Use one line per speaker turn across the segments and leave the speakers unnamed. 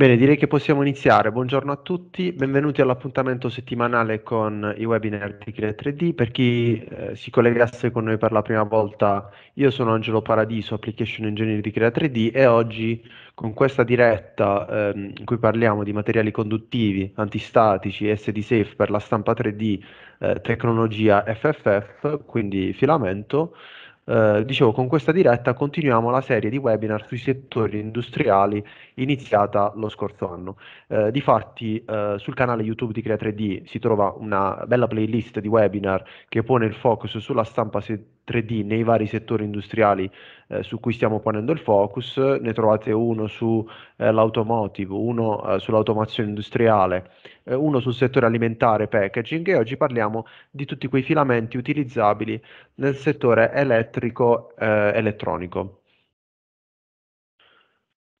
Bene, direi che possiamo iniziare. Buongiorno a tutti, benvenuti all'appuntamento settimanale con i webinar di Crea 3D. Per chi eh, si collegasse con noi per la prima volta, io sono Angelo Paradiso, Application Engineer di Crea 3D e oggi con questa diretta ehm, in cui parliamo di materiali conduttivi, antistatici, SD Safe per la stampa 3D, eh, tecnologia FFF, quindi filamento, eh, dicevo, con questa diretta continuiamo la serie di webinar sui settori industriali iniziata lo scorso anno. Eh, difatti eh, sul canale YouTube di Crea3D si trova una bella playlist di webinar che pone il focus sulla stampa settoriale 3D nei vari settori industriali eh, su cui stiamo ponendo il focus, ne trovate uno sull'automotive, eh, uno eh, sull'automazione industriale, eh, uno sul settore alimentare packaging e oggi parliamo di tutti quei filamenti utilizzabili nel settore elettrico eh, elettronico.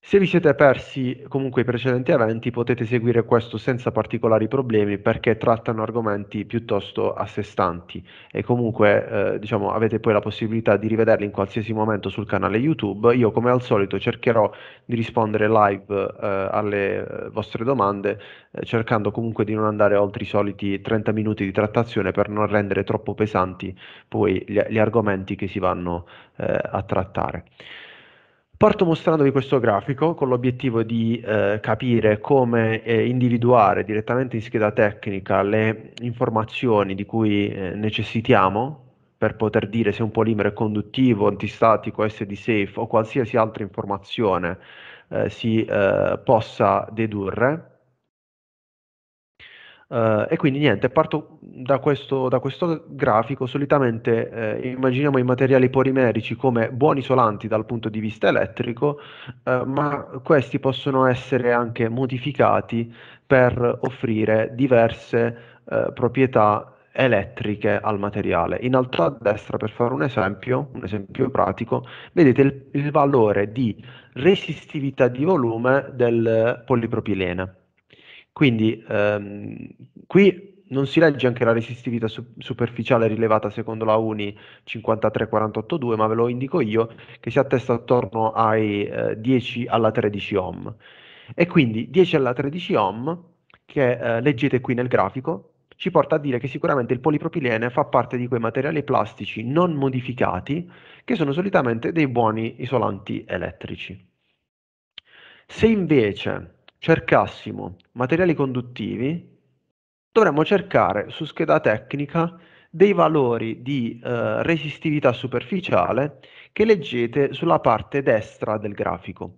Se vi siete persi comunque i precedenti eventi potete seguire questo senza particolari problemi perché trattano argomenti piuttosto a sé stanti e comunque eh, diciamo, avete poi la possibilità di rivederli in qualsiasi momento sul canale YouTube. Io come al solito cercherò di rispondere live eh, alle eh, vostre domande eh, cercando comunque di non andare oltre i soliti 30 minuti di trattazione per non rendere troppo pesanti poi gli, gli argomenti che si vanno eh, a trattare. Parto mostrandovi questo grafico con l'obiettivo di eh, capire come eh, individuare direttamente in scheda tecnica le informazioni di cui eh, necessitiamo per poter dire se un polimero è conduttivo, antistatico, SD safe o qualsiasi altra informazione eh, si eh, possa dedurre Uh, e quindi niente, parto da questo, da questo grafico. Solitamente eh, immaginiamo i materiali polimerici come buoni isolanti dal punto di vista elettrico, eh, ma questi possono essere anche modificati per offrire diverse eh, proprietà elettriche al materiale. In alto a destra, per fare un esempio, un esempio pratico, vedete il, il valore di resistività di volume del polipropilene quindi ehm, qui non si legge anche la resistività su- superficiale rilevata secondo la UNI 53482, ma ve lo indico io, che si attesta attorno ai eh, 10 alla 13 ohm. E quindi 10 alla 13 ohm, che eh, leggete qui nel grafico, ci porta a dire che sicuramente il polipropilene fa parte di quei materiali plastici non modificati che sono solitamente dei buoni isolanti elettrici. Se invece cercassimo materiali conduttivi, dovremmo cercare su scheda tecnica dei valori di eh, resistività superficiale che leggete sulla parte destra del grafico.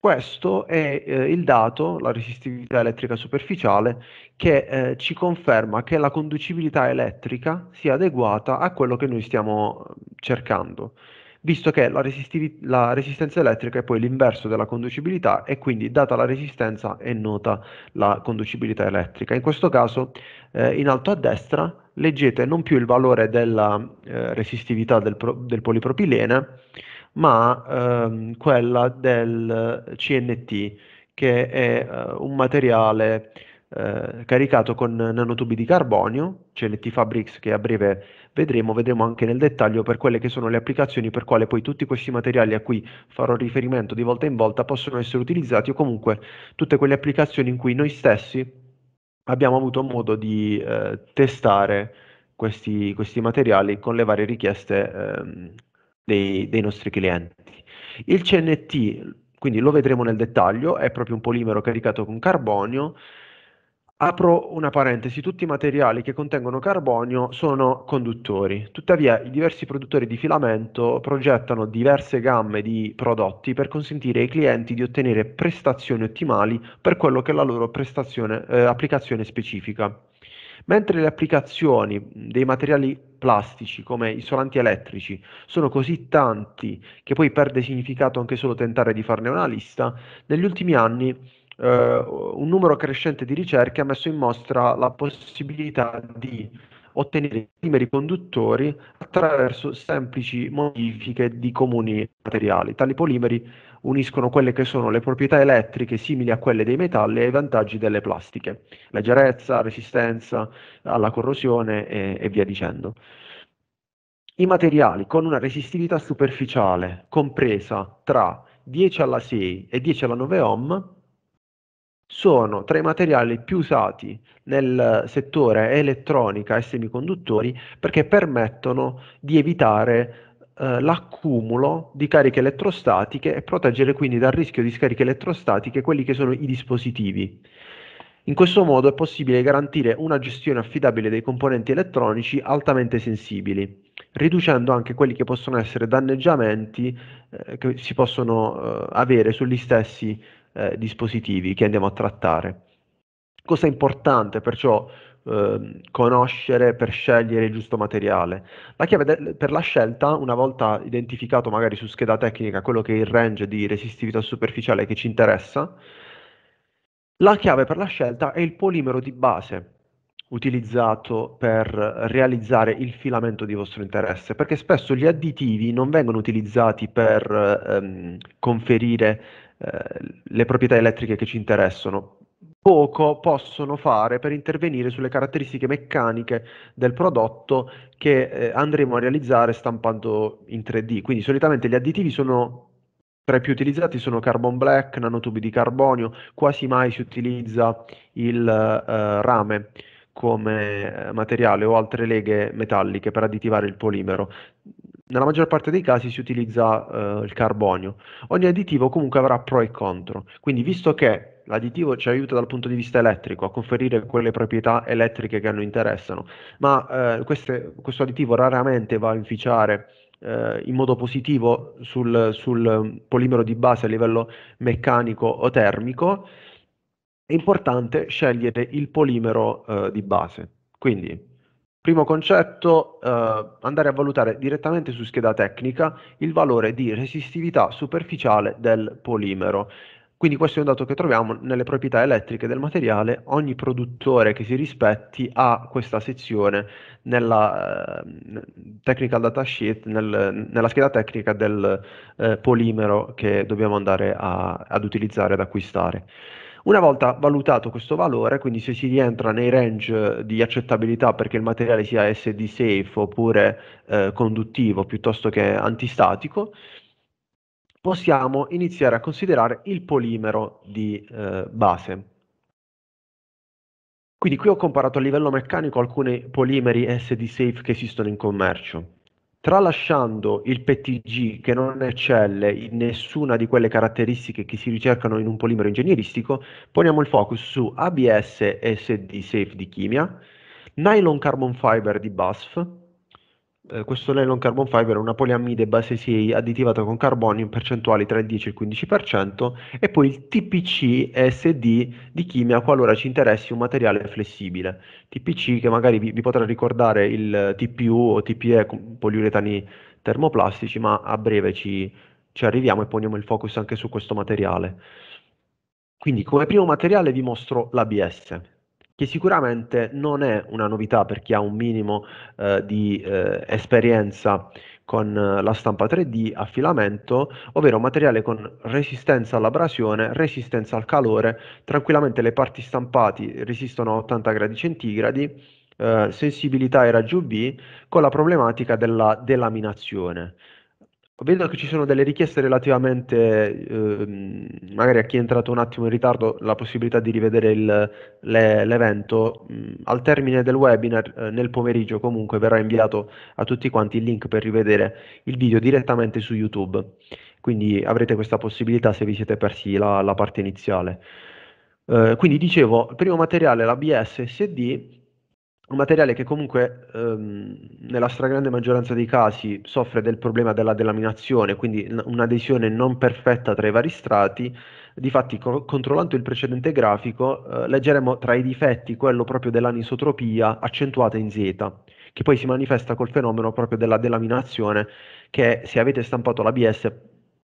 Questo è eh, il dato, la resistività elettrica superficiale, che eh, ci conferma che la conducibilità elettrica sia adeguata a quello che noi stiamo eh, cercando visto che la, resisti- la, resistenza elettrica è poi l'inverso della conducibilità e quindi data la resistenza è nota la conducibilità elettrica. In questo caso eh, in alto a destra leggete non più il valore della eh, resistività del, pro- del, polipropilene, ma ehm, quella del CNT, che è eh, un materiale eh, caricato con nanotubi di carbonio, CLT Fabrics che a breve vedremo, vedremo anche nel dettaglio per quelle che sono le applicazioni per quale poi tutti questi materiali a cui farò riferimento di volta in volta possono essere utilizzati o comunque tutte quelle applicazioni in cui noi stessi abbiamo avuto modo di eh, testare questi, questi, materiali con le varie richieste eh, dei, dei nostri clienti. Il CNT, quindi lo vedremo nel dettaglio, è proprio un polimero caricato con carbonio, Apro una parentesi, tutti i materiali che contengono carbonio sono conduttori, tuttavia i diversi produttori di filamento progettano diverse gamme di prodotti per consentire ai clienti di ottenere prestazioni ottimali per quello che è la loro eh, applicazione specifica. Mentre le applicazioni dei materiali plastici come isolanti elettrici sono così tanti che poi perde significato anche solo tentare di farne una lista, negli ultimi anni eh, un numero crescente di ricerche ha messo in mostra la possibilità di ottenere numeri conduttori attraverso semplici modifiche di comuni materiali. Tali polimeri uniscono quelle che sono le proprietà elettriche simili a quelle dei metalli e i vantaggi delle plastiche, leggerezza, resistenza alla corrosione e, e via dicendo. I materiali con una resistività superficiale compresa tra 10 alla 6 e 10 alla 9 ohm sono tra i materiali più usati nel settore elettronica e semiconduttori perché permettono di evitare eh, l'accumulo di cariche elettrostatiche e proteggere quindi dal rischio di scariche elettrostatiche quelli che sono i dispositivi. In questo modo è possibile garantire una gestione affidabile dei componenti elettronici altamente sensibili, riducendo anche quelli che possono essere danneggiamenti eh, che si possono eh, avere sugli stessi eh, dispositivi che andiamo a trattare. Cosa importante perciò eh, conoscere per scegliere il giusto materiale. La chiave de- per la scelta, una volta identificato magari su scheda tecnica quello che è il range di resistività superficiale che ci interessa, la chiave per la scelta è il polimero di base utilizzato per realizzare il filamento di vostro interesse, perché spesso gli additivi non vengono utilizzati per ehm, conferire eh, le proprietà elettriche che ci interessano. Poco possono fare per intervenire sulle caratteristiche meccaniche del prodotto che eh, andremo a realizzare stampando in 3D. Quindi solitamente gli additivi sono tra i più utilizzati sono carbon black, nanotubi di carbonio, quasi mai si utilizza il eh, rame come eh, materiale o altre leghe metalliche per additivare il polimero nella maggior parte dei casi si utilizza eh, il carbonio. Ogni additivo comunque avrà pro e contro, quindi visto che l'additivo ci aiuta dal punto di vista elettrico a conferire quelle proprietà elettriche che a noi interessano, ma eh, queste, questo additivo raramente va a inficiare eh, in modo positivo sul, sul polimero di base a livello meccanico o termico, è importante scegliere il polimero eh, di base. Quindi Primo concetto, eh, andare a valutare direttamente su scheda tecnica il valore di resistività superficiale del polimero. Quindi questo è un dato che troviamo nelle proprietà elettriche del materiale, ogni produttore che si rispetti ha questa sezione nella eh, technical data sheet, nel, nella scheda tecnica del eh, polimero che dobbiamo andare a, ad utilizzare, ad acquistare. Una volta valutato questo valore, quindi se si rientra nei range di accettabilità perché il materiale sia SD safe oppure eh, conduttivo piuttosto che antistatico, possiamo iniziare a considerare il polimero di eh, base. Quindi qui ho comparato a livello meccanico alcuni polimeri SD safe che esistono in commercio. Tralasciando il PTG che non eccelle in nessuna di quelle caratteristiche che si ricercano in un polimero ingegneristico, poniamo il focus su ABS e SD Safe di chimia, nylon carbon fiber di BASF, eh, questo nylon carbon fiber è una poliamide base 6 additivata con carbonio in percentuali tra il 10 e il 15% e poi il TPC SD di chimia qualora ci interessi un materiale flessibile. TPC che magari vi, vi potrà ricordare il TPU o TPE, poliuretani termoplastici, ma a breve ci, ci arriviamo e poniamo il focus anche su questo materiale. Quindi come primo materiale vi mostro l'ABS che sicuramente non è una novità per chi ha un minimo eh, di eh, esperienza con eh, la stampa 3D a filamento, ovvero materiale con resistenza all'abrasione, resistenza al calore, tranquillamente le parti stampate resistono a 80 gradi centigradi, eh, sensibilità ai raggi UV con la problematica della delaminazione. Vedo che ci sono delle richieste relativamente, ehm, magari a chi è entrato un attimo in ritardo, la possibilità di rivedere il, le, l'evento. Mm, al termine del webinar, eh, nel pomeriggio comunque, verrà inviato a tutti quanti il link per rivedere il video direttamente su YouTube. Quindi avrete questa possibilità se vi siete persi la, la parte iniziale. Eh, quindi dicevo, il primo materiale, la BSSD, un materiale che comunque ehm, nella stragrande maggioranza dei casi soffre del problema della delaminazione, quindi n- un'adesione non perfetta tra i vari strati. Difatti, co- controllando il precedente grafico, eh, leggeremo tra i difetti quello proprio dell'anisotropia accentuata in Z, che poi si manifesta col fenomeno proprio della delaminazione che se avete stampato l'ABS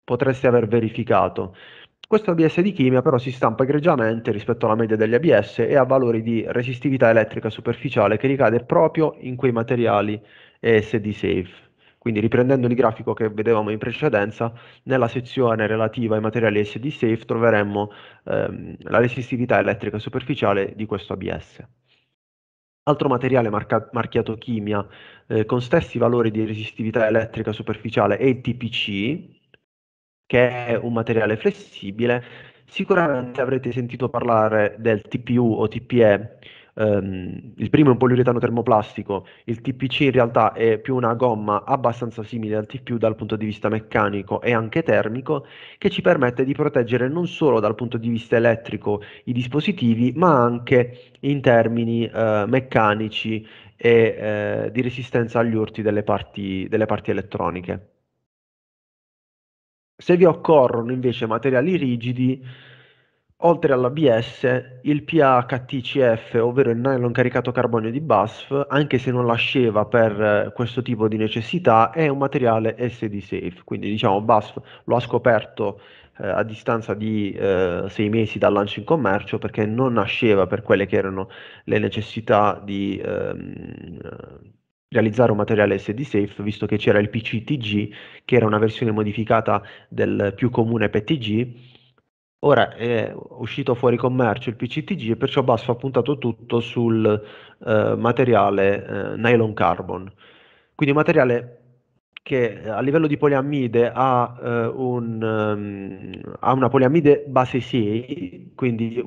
potreste aver verificato. Questo ABS di chimia però si stampa egregiamente rispetto alla media degli ABS e ha valori di resistività elettrica superficiale che ricade proprio in quei materiali ESD safe. Quindi riprendendo il grafico che vedevamo in precedenza, nella sezione relativa ai materiali SD safe troveremmo ehm, la resistività elettrica superficiale di questo ABS. Altro materiale marca, marchiato chimia eh, con stessi valori di resistività elettrica superficiale è il TPC, che è un materiale flessibile, sicuramente avrete sentito parlare del TPU o TPE. Um, ehm, il primo è un poliuretano termoplastico, il TPC in realtà è più una gomma abbastanza simile al TPU dal punto di vista meccanico e anche termico, che ci permette di proteggere non solo dal punto di vista elettrico i dispositivi, ma anche in termini uh, meccanici e uh, di resistenza agli urti delle parti, delle parti elettroniche. Se vi occorrono invece materiali rigidi, oltre all'ABS, il PHTCF, ovvero il nylon caricato carbonio di BASF, anche se non l'asceva per eh, questo tipo di necessità, è un materiale SD safe. Quindi diciamo BASF lo ha scoperto eh, a distanza di eh, sei mesi dal lancio in commercio perché non nasceva per quelle che erano le necessità di... Ehm, realizzare un materiale SD safe visto che c'era il PCTG che era una versione modificata del più comune PTG Ora è uscito fuori commercio il PCTG e perciò Basf ha puntato tutto sul eh, materiale eh, nylon carbon. Quindi un materiale che a livello di poliammide ha, eh, un, um, ha una poliammide base 6, quindi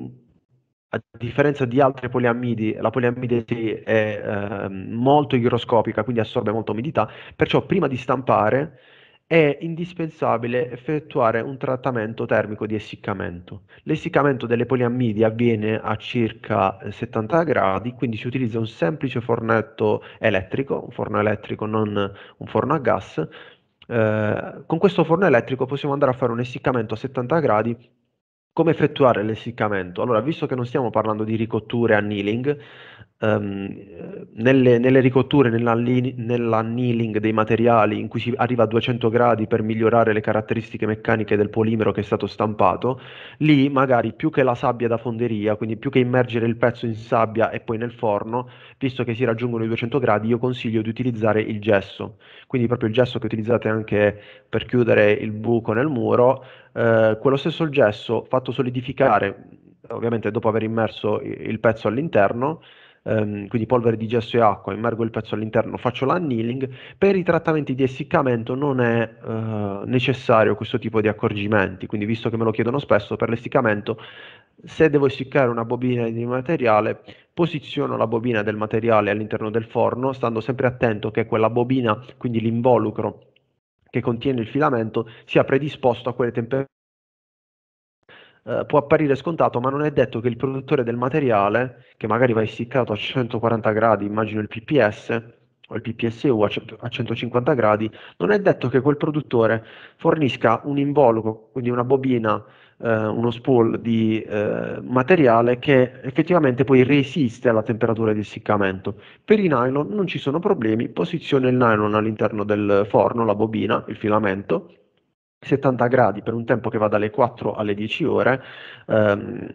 a differenza di altre poliammidi, la poliammide è eh, molto igroscopica, quindi assorbe molta umidità, perciò prima di stampare è indispensabile effettuare un trattamento termico di essiccamento. L'essiccamento delle poliammidi avviene a circa 70 eh, gradi, quindi si utilizza un semplice fornetto elettrico, un forno elettrico non un forno a gas. Eh, con questo forno elettrico possiamo andare a fare un essiccamento a 70 gradi come effettuare l'essiccamento? Allora, visto che non stiamo parlando di ricotture annealing, ehm, nelle, nelle, ricotture, nell'annealing dei materiali in cui si arriva a 200 gradi per migliorare le caratteristiche meccaniche del polimero che è stato stampato, lì magari più che la sabbia da fonderia, quindi più che immergere il pezzo in sabbia e poi nel forno, visto che si raggiungono i 200 gradi, io consiglio di utilizzare il gesso. Quindi proprio il gesso che utilizzate anche per chiudere il buco nel muro, eh, quello stesso gesso fatto solidificare, ovviamente dopo aver immerso il pezzo all'interno, ehm, quindi polvere di gesso e acqua, immergo il pezzo all'interno, faccio l'annealing, per i trattamenti di essiccamento non è eh, necessario questo tipo di accorgimenti, quindi visto che me lo chiedono spesso per l'essiccamento, se devo essiccare una bobina di materiale, posiziono la bobina del materiale all'interno del forno, stando sempre attento che quella bobina, quindi l'involucro che contiene il filamento sia predisposto a quelle temperature. Eh, può apparire scontato, ma non è detto che il produttore del materiale, che magari va essiccato a 140 gradi, immagino il PPS, o il PPSU a, a 150 gradi, non è detto che quel produttore fornisca un involucro, quindi una bobina eh, uno spool di eh, materiale che effettivamente poi resiste alla temperatura di essiccamento. Per i nylon non ci sono problemi, posiziona il nylon all'interno del forno, la bobina, il filamento, 70 gradi per un tempo che va dalle 4 alle 10 ore. Ehm,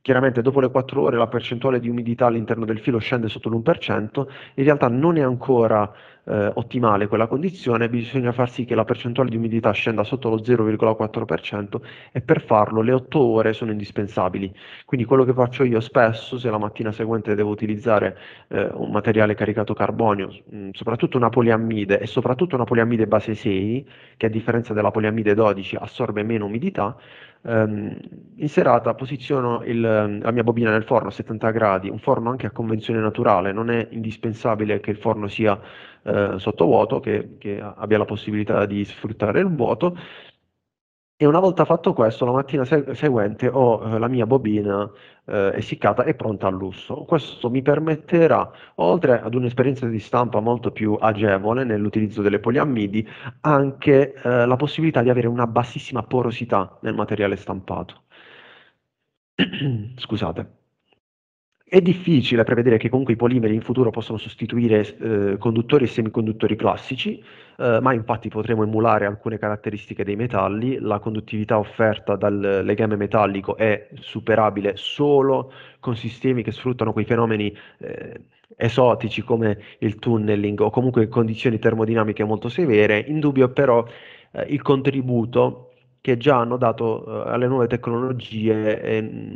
chiaramente dopo le 4 ore la percentuale di umidità all'interno del filo scende sotto l'1%, in realtà non è ancora eh, ottimale quella condizione, bisogna far sì che la percentuale di umidità scenda sotto lo 0,4% e per farlo le 8 ore sono indispensabili. Quindi quello che faccio io spesso, se la mattina seguente devo utilizzare eh, un materiale caricato carbonio, mh, mm, soprattutto una poliammide e soprattutto una poliammide base 6, che a differenza della poliammide 12 assorbe meno umidità, ehm, in serata posiziono il, la mia bobina nel forno a 70 gradi, un forno anche a convenzione naturale, non è indispensabile che il forno sia eh, sottovuoto che, che abbia la possibilità di sfruttare il vuoto. E una volta fatto questo, la mattina seguente ho eh, la mia bobina eh, essiccata e pronta lusso. Questo mi permetterà, oltre ad un'esperienza di stampa molto più agevole nell'utilizzo delle poliammidi, anche eh, la possibilità di avere una bassissima porosità nel materiale stampato. Scusate. È difficile prevedere che comunque i polimeri in futuro possano sostituire eh, conduttori e semiconduttori classici, eh, ma infatti potremo emulare alcune caratteristiche dei metalli. La conduttività offerta dal legame metallico è superabile solo con sistemi che sfruttano quei fenomeni eh, esotici come il tunneling o comunque condizioni termodinamiche molto severe. Indubbio però eh, il contributo che già hanno dato uh, alle nuove tecnologie e, mm,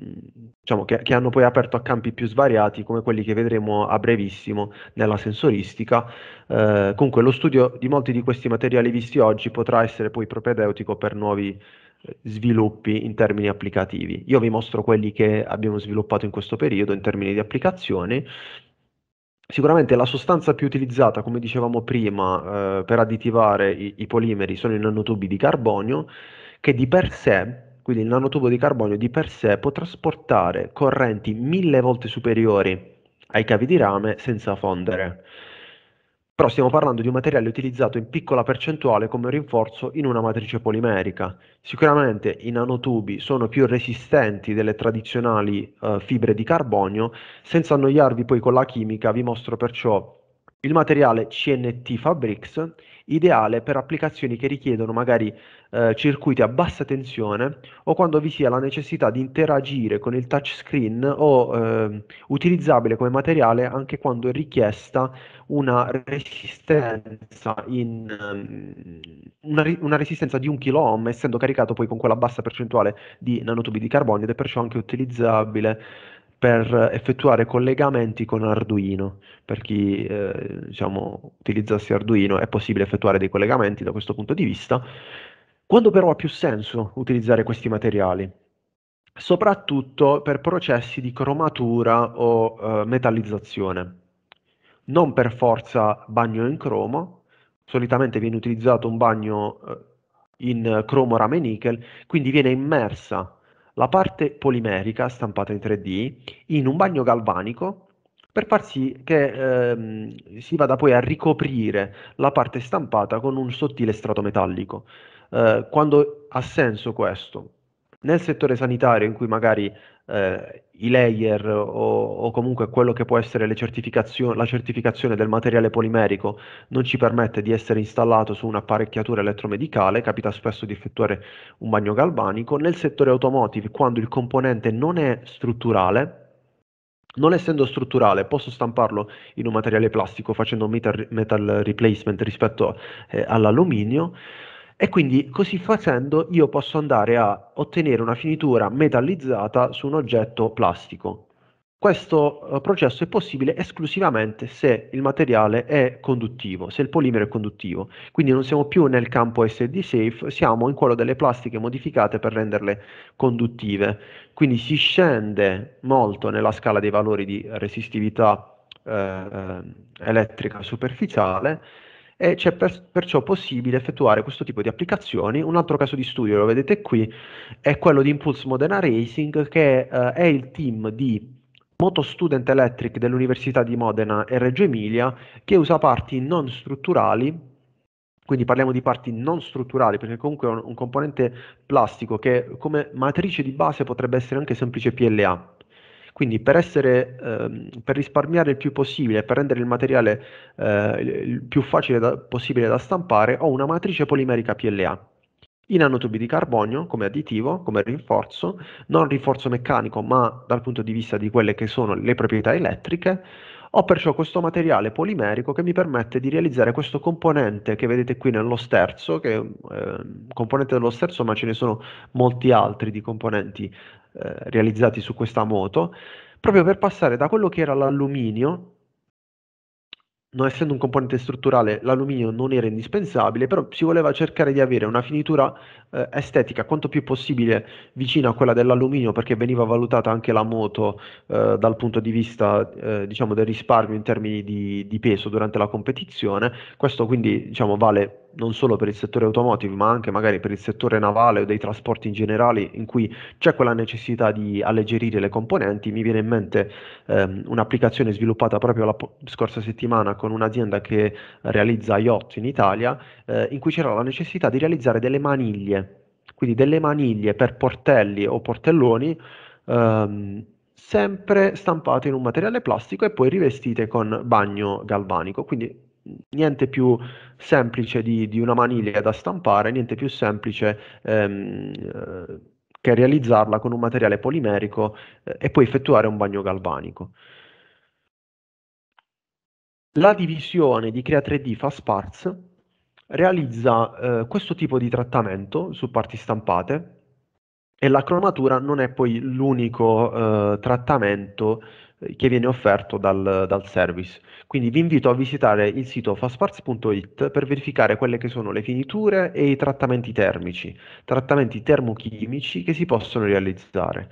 diciamo, che, che, hanno poi aperto a campi più svariati come quelli che vedremo a brevissimo nella sensoristica. Uh, comunque lo studio di molti di questi materiali visti oggi potrà essere poi propedeutico per nuovi eh, sviluppi in termini applicativi. Io vi mostro quelli che abbiamo sviluppato in questo periodo in termini di applicazioni. Sicuramente la sostanza più utilizzata, come dicevamo prima, eh, per additivare i, i, polimeri sono i nanotubi di carbonio, che di per sé, quindi il nanotubo di carbonio di per sé può trasportare correnti mille volte superiori ai cavi di rame senza fondere. Però stiamo parlando di un materiale utilizzato in piccola percentuale come rinforzo in una matrice polimerica. Sicuramente i nanotubi sono più resistenti delle tradizionali eh, fibre di carbonio. Senza annoiarvi poi con la chimica, vi mostro perciò il materiale CNT Fabrics ideale per applicazioni che richiedono magari eh, circuiti a bassa tensione o quando vi sia la necessità di interagire con il touchscreen o eh, utilizzabile come materiale anche quando è richiesta una resistenza, in, ehm, una, una resistenza di 1 kilo ohm essendo caricato poi con quella bassa percentuale di nanotubi di carbonio ed è perciò anche utilizzabile per effettuare collegamenti con Arduino. Per chi eh, diciamo, utilizzasse Arduino è possibile effettuare dei collegamenti da questo punto di vista. Quando però ha più senso utilizzare questi materiali? Soprattutto per processi di cromatura o eh, metallizzazione. Non per forza bagno in cromo, solitamente viene utilizzato un bagno eh, in cromo rame nickel, quindi viene immersa la parte polimerica stampata in 3D in un bagno galvanico per far sì che ehm, si vada poi a ricoprire la parte stampata con un sottile strato metallico. Eh, quando ha senso questo? Nel settore sanitario in cui magari eh, i layer o, o, comunque quello che può essere certificazio- la certificazione del materiale polimerico non ci permette di essere installato su un'apparecchiatura elettromedicale, capita spesso di effettuare un bagno galvanico. Nel settore automotive, quando il componente non è strutturale, non essendo strutturale, posso stamparlo in un materiale plastico facendo un metal replacement rispetto eh, all'alluminio e quindi così facendo io posso andare a ottenere una finitura metallizzata su un oggetto plastico. Questo eh, processo è possibile esclusivamente se il materiale è conduttivo, se il polimero è conduttivo. Quindi non siamo più nel campo SD safe, siamo in quello delle plastiche modificate per renderle conduttive. Quindi si scende molto nella scala dei valori di resistività eh, ehm, elettrica superficiale e c'è per, perciò possibile effettuare questo tipo di applicazioni. Un altro caso di studio, lo vedete qui, è quello di Impulse Modena Racing, che eh, è il team di Moto Student Electric dell'Università di Modena e Reggio Emilia, che usa parti non strutturali quindi parliamo di parti non strutturali, perché comunque è un, un componente plastico che come matrice di base potrebbe essere anche semplice PLA, quindi per, essere, ehm, per risparmiare il più possibile, per rendere il materiale eh, il più facile da, possibile da stampare, ho una matrice polimerica PLA in nanotubi di carbonio come additivo, come rinforzo, non rinforzo meccanico, ma dal punto di vista di quelle che sono le proprietà elettriche. Ho perciò questo materiale polimerico che mi permette di realizzare questo componente che vedete qui nello sterzo, che è ehm, un componente dello sterzo, ma ce ne sono molti altri di componenti eh, realizzati su questa moto, proprio per passare da quello che era l'alluminio, non essendo un componente strutturale, l'alluminio non era indispensabile, però si voleva cercare di avere una finitura eh, estetica quanto più possibile vicina a quella dell'alluminio, perché veniva valutata anche la moto eh, dal punto di vista eh, diciamo, del risparmio in termini di, di peso durante la competizione. Questo quindi diciamo, vale non solo per il settore automotive, ma anche magari per il settore navale o dei trasporti in generale, in cui c'è quella necessità di alleggerire le componenti, mi viene in mente ehm, un'applicazione sviluppata proprio la po- scorsa settimana con un'azienda che realizza yacht in Italia, eh, in cui c'era la necessità di realizzare delle maniglie, quindi delle maniglie per portelli o portelloni. Ehm, sempre stampate in un materiale plastico e poi rivestite con bagno galvanico, quindi niente più semplice di, di, una maniglia da stampare, niente più semplice ehm, eh, che realizzarla con un materiale polimerico eh, e poi effettuare un bagno galvanico. La divisione di Crea 3D FastParts realizza eh, questo tipo di trattamento su parti stampate e la cromatura non è poi l'unico eh, trattamento che viene offerto dal, dal, service. Quindi vi invito a visitare il sito fastparts.it per verificare quelle che sono le finiture e i trattamenti termici, trattamenti termochimici che si possono realizzare.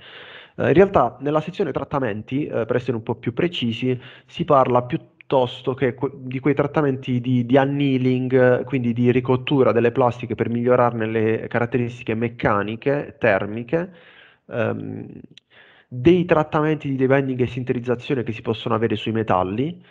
Eh, in realtà nella sezione trattamenti, eh, per essere un po' più precisi, si parla piuttosto piuttosto che di quei trattamenti di, di annealing, quindi di ricottura delle plastiche per migliorarne le caratteristiche meccaniche, termiche, ehm, dei trattamenti di debanding e sinterizzazione che si possono avere sui metalli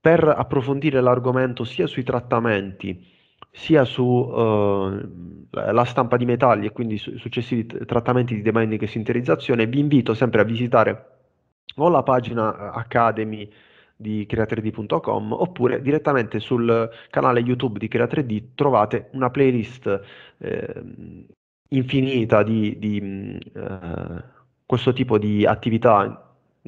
per approfondire l'argomento sia sui trattamenti sia sulla eh, uh, stampa di metalli e quindi su, successivi t- trattamenti di debinding e sinterizzazione, vi invito sempre a visitare o la pagina eh, Academy di Crea3D.com oppure direttamente sul canale YouTube di Crea3D trovate una playlist eh, infinita di, di mm, eh, questo tipo di attività,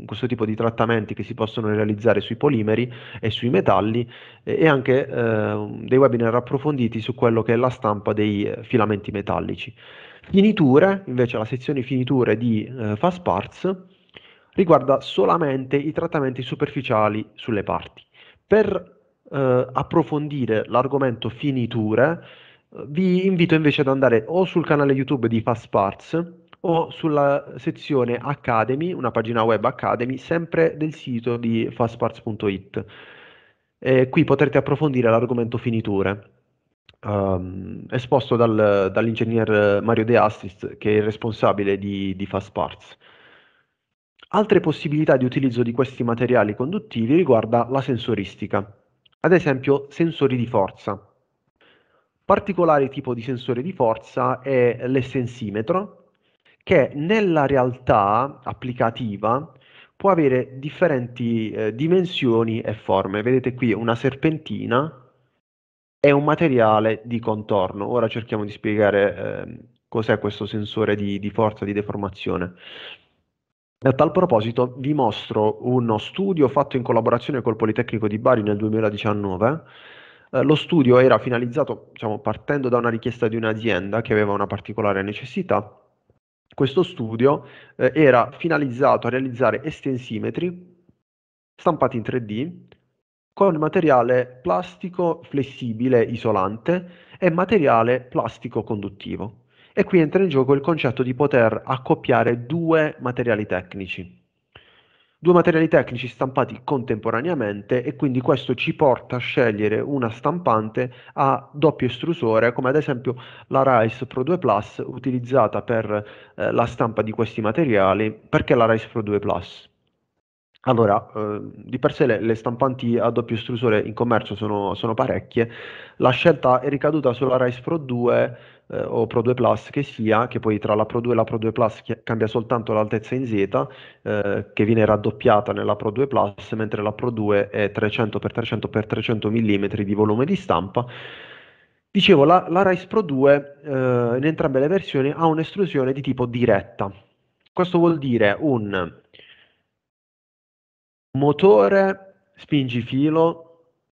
questo tipo di trattamenti che si possono realizzare sui polimeri e sui metalli eh, e anche eh, dei webinar approfonditi su quello che è la stampa dei eh, filamenti metallici. Finiture, invece la sezione finiture di eh, Fast Parts riguarda solamente i trattamenti superficiali sulle parti. Per eh, approfondire l'argomento finiture eh, vi invito invece ad andare o sul canale YouTube di Fast Parts o sulla sezione Academy, una pagina web Academy, sempre del sito di fastparts.it. E qui potrete approfondire l'argomento finiture, um, ehm, esposto dal, dall'ingegner Mario De Astis, che è il responsabile di, di FastParts. Altre possibilità di utilizzo di questi materiali conduttivi riguarda la sensoristica, ad esempio sensori di forza. Particolare tipo di sensore di forza è l'essensimetro, che nella realtà applicativa può avere differenti eh, dimensioni e forme. Vedete qui una serpentina è un materiale di contorno. Ora cerchiamo di spiegare eh, cos'è questo sensore di, di, forza, di deformazione. A tal proposito vi mostro uno studio fatto in collaborazione col Politecnico di Bari nel 2019. Eh, lo studio era finalizzato diciamo, partendo da una richiesta di un'azienda che aveva una particolare necessità questo studio eh, era finalizzato a realizzare estensimetri stampati in 3D con materiale plastico flessibile isolante e materiale plastico conduttivo. E qui entra in gioco il concetto di poter accoppiare due materiali tecnici due materiali tecnici stampati contemporaneamente e quindi questo ci porta a scegliere una stampante a doppio estrusore come ad esempio la Rice Pro 2 Plus utilizzata per eh, la stampa di questi materiali. Perché la Rice Pro 2 Plus? Allora, eh, di per sé le, le, stampanti a doppio estrusore in commercio sono, sono, parecchie, la scelta è ricaduta sulla Rise Pro 2 eh, o Pro 2 Plus che sia, che poi tra la Pro 2 e la Pro 2 Plus cambia soltanto l'altezza in Z, eh, che viene raddoppiata nella Pro 2 Plus, mentre la Pro 2 è 300x300x300 mm di volume di stampa. Dicevo, la, la Rise Pro 2 eh, in entrambe le versioni ha un'estrusione di tipo diretta. Questo vuol dire un Motore spingifilo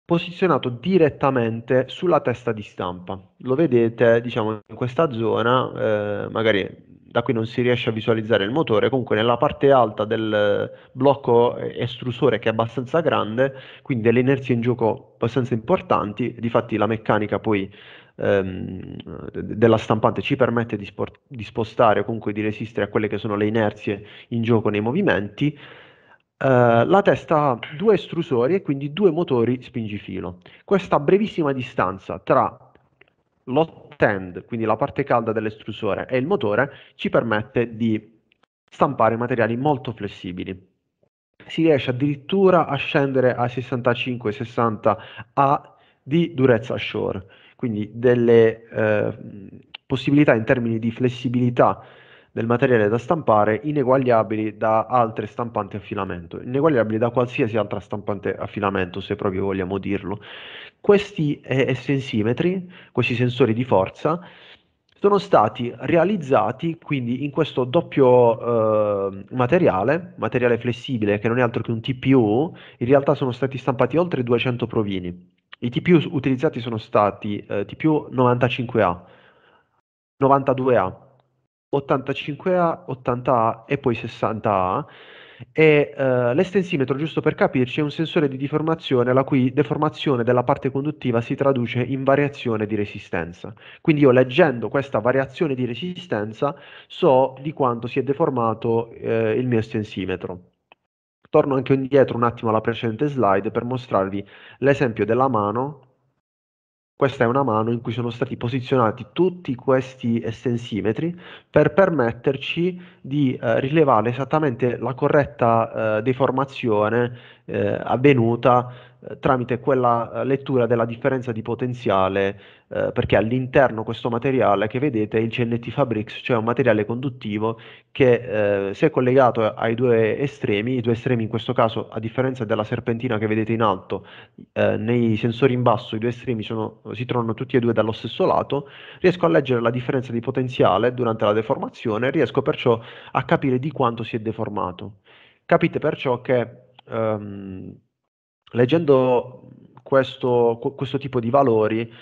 posizionato direttamente sulla testa di stampa. Lo vedete, diciamo, in questa zona, eh, magari da qui non si riesce a visualizzare il motore, comunque nella parte alta del blocco estrusore che è abbastanza grande, quindi delle inerzie in gioco abbastanza importanti, difatti la meccanica poi ehm, della stampante ci permette di, sport- di spostare comunque di resistere a quelle che sono le inerzie in gioco nei movimenti, eh, la testa ha due estrusori e quindi due motori spingifilo. Questa brevissima distanza tra l'hot end, quindi la parte calda dell'estrusore, e il motore ci permette di stampare materiali molto flessibili. Si riesce addirittura a scendere a 65-60 A di durezza shore, quindi delle eh, possibilità in termini di flessibilità del materiale da stampare ineguagliabili da altre stampanti a filamento, ineguagliabili da qualsiasi altra stampante a filamento, se proprio vogliamo dirlo. Questi eh, sensimetri, questi sensori di forza, sono stati realizzati quindi in questo doppio eh, materiale, materiale flessibile che non è altro che un TPU, in realtà sono stati stampati oltre 200 provini. I TPU utilizzati sono stati eh, TPU 95A, 92A, 85A, 80A e poi 60A. E eh, l'estensimetro, giusto per capirci, è un sensore di deformazione la cui deformazione della parte conduttiva si traduce in variazione di resistenza. Quindi io leggendo questa variazione di resistenza so di quanto si è deformato eh, il mio estensimetro. Torno anche indietro un attimo alla precedente slide per mostrarvi l'esempio della mano questa è una mano in cui sono stati posizionati tutti questi estensimetri per permetterci di eh, rilevare esattamente la corretta eh, deformazione eh, avvenuta eh, tramite quella eh, lettura della differenza di potenziale eh, perché all'interno questo materiale che vedete è il CNT Fabrics, cioè un materiale conduttivo che eh, si è collegato ai due estremi, i due estremi in questo caso a differenza della serpentina che vedete in alto, eh, nei sensori in basso i due estremi sono, si trovano tutti e due dallo stesso lato, riesco a leggere la differenza di potenziale durante la deformazione, e riesco perciò a capire di quanto si è deformato. Capite perciò che ehm, leggendo questo, questo tipo di valori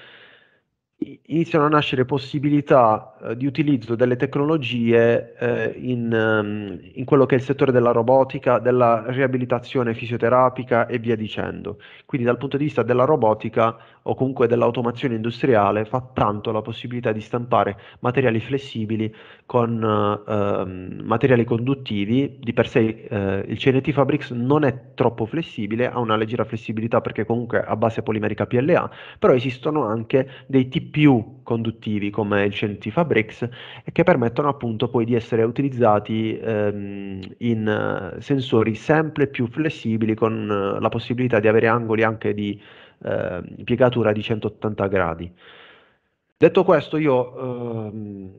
iniziano a nascere possibilità eh, di utilizzo delle tecnologie eh, in, um, in, quello che è il settore della robotica, della riabilitazione fisioterapica e via dicendo. Quindi dal punto di vista della robotica o comunque dell'automazione industriale fa tanto la possibilità di stampare materiali flessibili con eh, materiali conduttivi. Di per sé eh, il CNT Fabrics non è troppo flessibile, ha una leggera flessibilità perché comunque ha base polimerica PLA, però esistono anche dei tipi più conduttivi come il Scientifa Bricks che permettono appunto poi di essere utilizzati ehm, in eh, sensori sempre più flessibili con eh, la possibilità di avere angoli anche di eh, piegatura di 180 gradi. Detto questo, io ehm,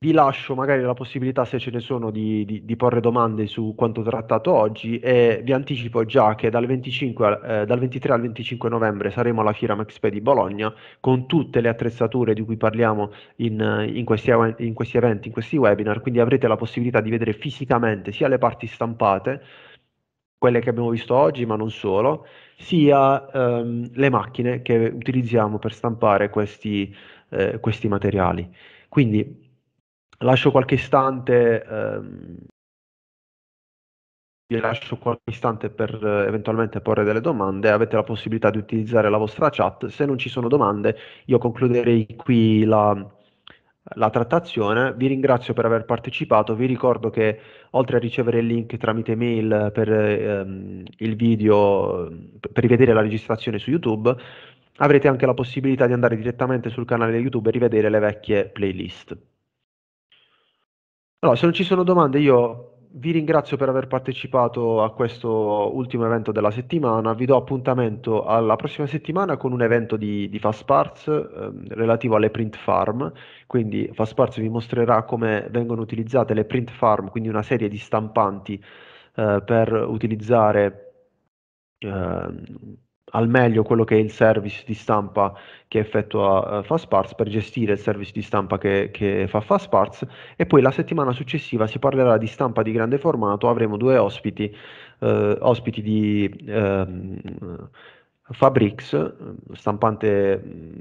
vi lascio magari la possibilità, se ce ne sono, di, di, di, porre domande su quanto trattato oggi e vi anticipo già che dal, 25, eh, dal 23 al 25 novembre saremo alla Fiera Maxpe di Bologna con tutte le attrezzature di cui parliamo in, in, questi, in questi eventi, in questi webinar, quindi avrete la possibilità di vedere fisicamente sia le parti stampate, quelle che abbiamo visto oggi, ma non solo, sia ehm, le macchine che utilizziamo per stampare questi, eh, questi materiali. Quindi lascio qualche istante, ehm, vi lascio qualche istante per eh, eventualmente porre delle domande, avete la possibilità di utilizzare la vostra chat, se non ci sono domande io concluderei qui la, la trattazione. Vi ringrazio per aver partecipato, vi ricordo che oltre a ricevere il link tramite mail per ehm, il video, per rivedere la registrazione su YouTube, avrete anche la possibilità di andare direttamente sul canale YouTube e rivedere le vecchie playlist. Allora, se non ci sono domande, io vi ringrazio per aver partecipato a questo ultimo evento della settimana. Vi do appuntamento alla prossima settimana con un evento di, di Fast Parts eh, relativo alle print farm. Quindi Fast Parts vi mostrerà come vengono utilizzate le print farm, quindi una serie di stampanti eh, per utilizzare eh, al meglio quello che è il service di stampa che effettua uh, eh, FastParts per gestire il service di stampa che, che fa FastParts e poi la settimana successiva si parlerà di stampa di grande formato, avremo due ospiti, uh, ospiti di uh, ehm, Fabrics, stampante mm,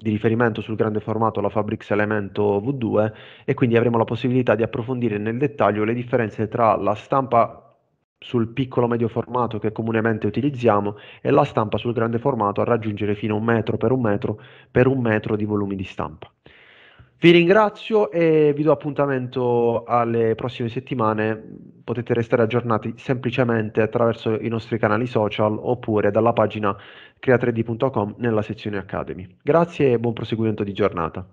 di riferimento sul grande formato la Fabrix Elemento V2 e quindi avremo la possibilità di approfondire nel dettaglio le differenze tra la stampa sul piccolo medio formato che comunemente utilizziamo e la stampa sul grande formato a raggiungere fino a un metro per un metro per un metro di volumi di stampa. Vi ringrazio e vi do appuntamento alle prossime settimane. Potete restare aggiornati semplicemente attraverso i nostri canali social oppure dalla pagina creatredi.com nella sezione Academy. Grazie e buon proseguimento di giornata.